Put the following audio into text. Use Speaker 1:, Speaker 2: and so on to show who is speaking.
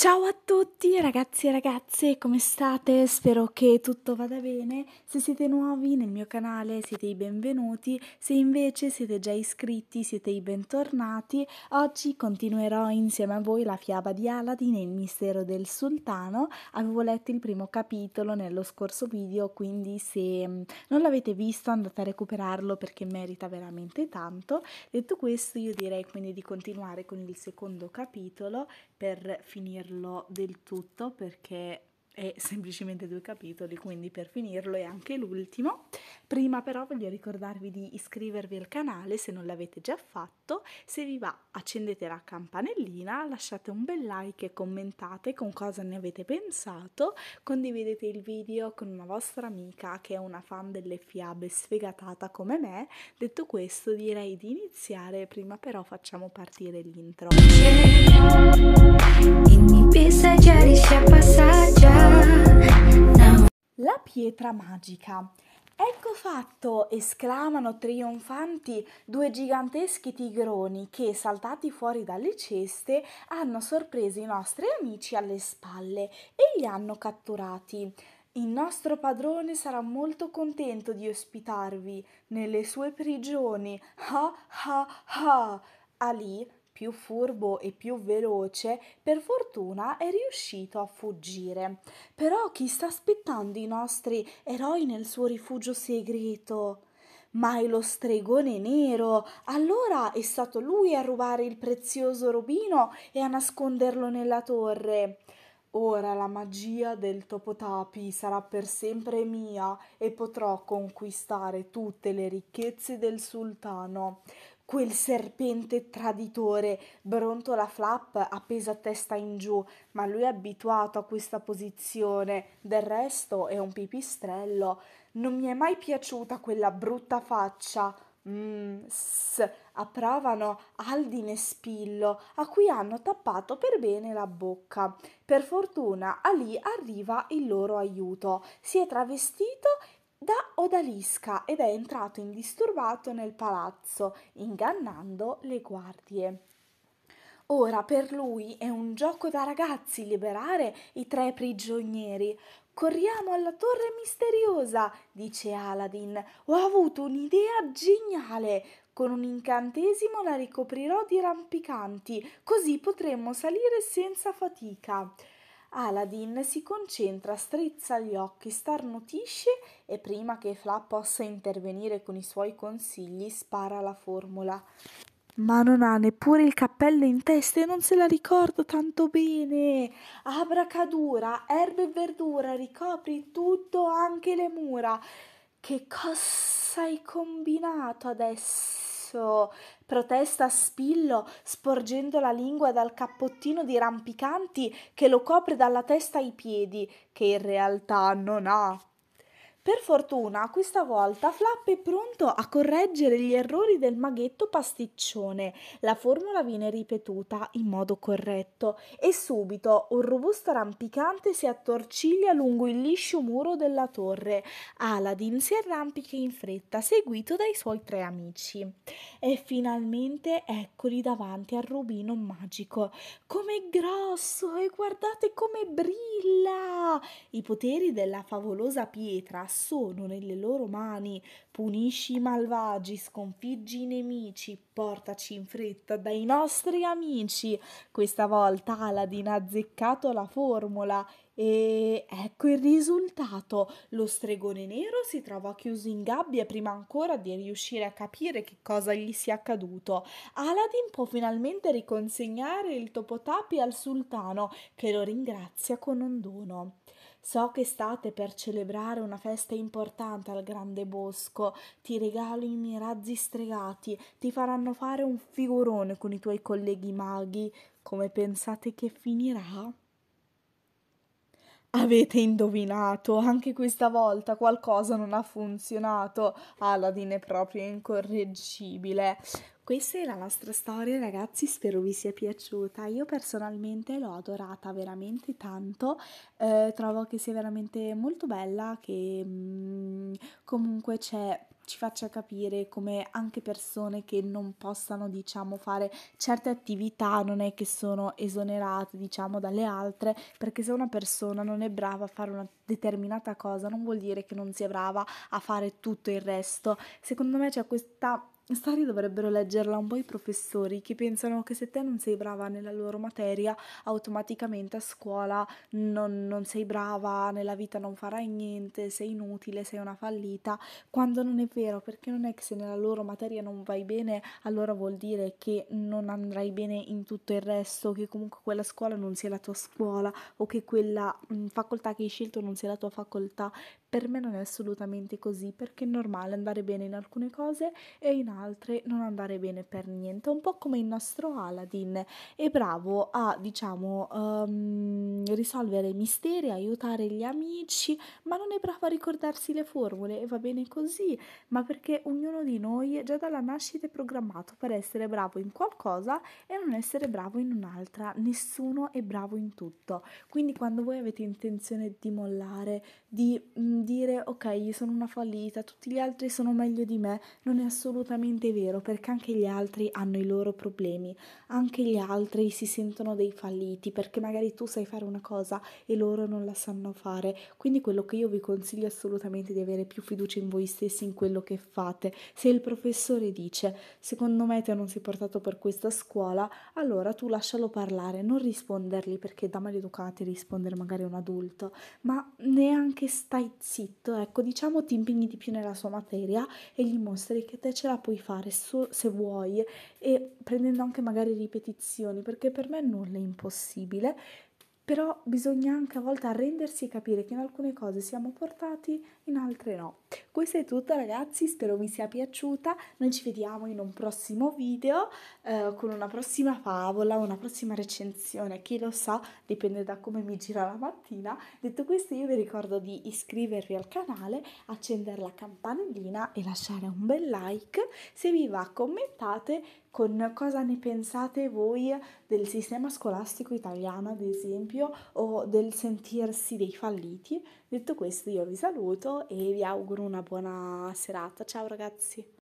Speaker 1: Ciao a tutti ragazzi e ragazze, come state? Spero che tutto vada bene. Se siete nuovi nel mio canale siete i benvenuti, se invece siete già iscritti siete i bentornati. Oggi continuerò insieme a voi la fiaba di Aladdin e il mistero del sultano. Avevo letto il primo capitolo nello scorso video, quindi se mm, non l'avete visto andate a recuperarlo perché merita veramente tanto. Detto questo io direi quindi di continuare con il secondo capitolo per finire chiuderlo del tutto perché è semplicemente due capitoli, quindi per finirlo è anche l'ultimo. Prima però voglio ricordarvi di iscrivervi al canale se non l'avete già fatto, se vi va accendete la campanellina, lasciate un bel like e commentate con cosa ne avete pensato, condividete il video con una vostra amica che è una fan delle fiabe sfegatata come me. Detto questo direi di iniziare, prima però facciamo partire l'intro. E mi pesa già, riesci a passare già. La pietra magica. Ecco fatto! esclamano trionfanti due giganteschi tigroni che, saltati fuori dalle ceste, hanno sorpreso i nostri amici alle spalle e li hanno catturati. Il nostro padrone sarà molto contento di ospitarvi nelle sue prigioni. Ha ha ha! Ali più furbo e più veloce, per fortuna è riuscito a fuggire. Però chi sta aspettando i nostri eroi nel suo rifugio segreto? Ma è lo stregone nero. Allora è stato lui a rubare il prezioso rubino e a nasconderlo nella torre. Ora la magia del Topotapi sarà per sempre mia e potrò conquistare tutte le ricchezze del sultano. Quel serpente traditore brontola Flap appesa testa in giù, ma lui è abituato a questa posizione, del resto è un pipistrello. Non mi è mai piaciuta quella brutta faccia mm, approvano Aldine Spillo, a cui hanno tappato per bene la bocca. Per fortuna a lì arriva il loro aiuto. Si è travestito da odalisca ed è entrato indisturbato nel palazzo, ingannando le guardie. Ora per lui è un gioco da ragazzi liberare i tre prigionieri. Corriamo alla torre misteriosa, dice Aladdin. Ho avuto un'idea geniale. Con un incantesimo la ricoprirò di rampicanti, così potremmo salire senza fatica. Aladdin si concentra, strizza gli occhi, starnutisce e prima che Fla possa intervenire con i suoi consigli spara la formula ma non ha neppure il cappello in testa e non se la ricordo tanto bene. Abracadura, erbe e verdura, ricopri tutto anche le mura. Che cosa hai combinato adesso? Protesta Spillo, sporgendo la lingua dal cappottino di rampicanti che lo copre dalla testa ai piedi, che in realtà non ha. Per fortuna, questa volta Flapp è pronto a correggere gli errori del maghetto pasticcione. La formula viene ripetuta in modo corretto e subito un robusto rampicante si attorciglia lungo il liscio muro della torre. Aladdin si arrampica in fretta, seguito dai suoi tre amici. E finalmente eccoli davanti al rubino magico. Com'è grosso e guardate come brilla! I poteri della favolosa pietra sono nelle loro mani. Punisci i malvagi, sconfiggi i nemici, portaci in fretta dai nostri amici. Questa volta Aladdin ha azzeccato la formula e ecco il risultato. Lo stregone nero si trova chiuso in gabbia prima ancora di riuscire a capire che cosa gli sia accaduto. Aladdin può finalmente riconsegnare il topotapi al sultano che lo ringrazia con un dono. So che state per celebrare una festa importante al grande bosco, ti regalo i miei razzi stregati, ti faranno fare un figurone con i tuoi colleghi maghi. Come pensate che finirà? Avete indovinato, anche questa volta qualcosa non ha funzionato. Aladdin è proprio incorreggibile. Questa è la nostra storia, ragazzi, spero vi sia piaciuta. Io personalmente l'ho adorata veramente tanto, eh, trovo che sia veramente molto bella, che mh, mm, comunque c'è ci faccia capire come anche persone che non possano, diciamo, fare certe attività non è che sono esonerate, diciamo, dalle altre, perché se una persona non è brava a fare una determinata cosa non vuol dire che non sia brava a fare tutto il resto. Secondo me c'è questa storia dovrebbero leggerla un po' i professori che pensano che se te non sei brava nella loro materia, automaticamente a scuola non, non sei brava, nella vita non farai niente, sei inutile, sei una fallita, quando non è vero, perché non è che se nella loro materia non vai bene, allora vuol dire che non andrai bene in tutto il resto, che comunque quella scuola non sia la tua scuola o che quella mm, facoltà che hai scelto non sia la tua facoltà. Per me non è assolutamente così, perché è normale andare bene in alcune cose e in altre altre non andare bene per niente, un po' come il nostro Aladdin è bravo a diciamo um, risolvere misteri, aiutare gli amici, ma non è bravo a ricordarsi le formule e va bene così, ma perché ognuno di noi già dalla nascita è programmato per essere bravo in qualcosa e non essere bravo in un'altra, nessuno è bravo in tutto, quindi quando voi avete intenzione di mollare, di mh, mm, dire ok, sono una fallita, tutti gli altri sono meglio di me, non è assolutamente assolutamente vero, perché anche gli altri hanno i loro problemi, anche gli altri si sentono dei falliti, perché magari tu sai fare una cosa e loro non la sanno fare. Quindi quello che io vi consiglio assolutamente è di avere più fiducia in voi stessi, in quello che fate. Se il professore dice, secondo me te non sei portato per questa scuola, allora tu lascialo parlare, non rispondergli, perché da maleducati rispondere magari a un adulto, ma neanche stai zitto, ecco, diciamo ti impegni di più nella sua materia e gli mostri che te ce la puoi puoi fare se vuoi e prendendo anche magari ripetizioni perché per me nulla è impossibile però bisogna anche a volte arrendersi e capire che in alcune cose siamo portati, in altre no. Questo è tutto ragazzi, spero vi sia piaciuta, noi ci vediamo in un prossimo video eh, con una prossima favola, una prossima recensione, chi lo sa, dipende da come mi gira la mattina. Detto questo io vi ricordo di iscrivervi al canale, accendere la campanellina e lasciare un bel like, se vi va commentate con cosa ne pensate voi del sistema scolastico italiano ad esempio esempio, o del sentirsi dei falliti. Detto questo, io vi saluto e vi auguro una buona serata. Ciao ragazzi!